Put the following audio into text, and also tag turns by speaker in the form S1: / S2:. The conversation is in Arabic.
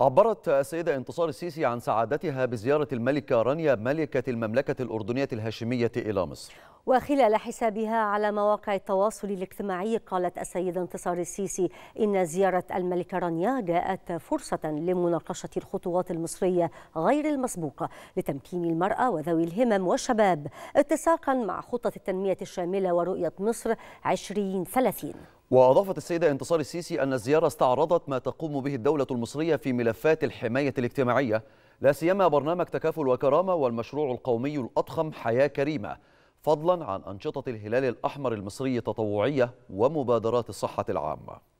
S1: عبرت السيدة انتصار السيسي عن سعادتها بزيارة الملكة رانيا ملكة المملكة الأردنية الهاشمية إلى مصر
S2: وخلال حسابها على مواقع التواصل الاجتماعي قالت السيدة انتصار السيسي إن زيارة الملكة رانيا جاءت فرصة لمناقشة الخطوات المصرية غير المسبوقة لتمكين المرأة وذوي الهمم والشباب اتساقا مع خطة التنمية الشاملة ورؤية مصر 2030
S1: وأضافت السيدة انتصار السيسي أن الزيارة استعرضت ما تقوم به الدولة المصرية في ملفات الحماية الاجتماعية لا سيما برنامج تكافل وكرامة والمشروع القومي الأضخم حياة كريمة فضلا عن أنشطة الهلال الأحمر المصري التطوعية ومبادرات الصحة العامة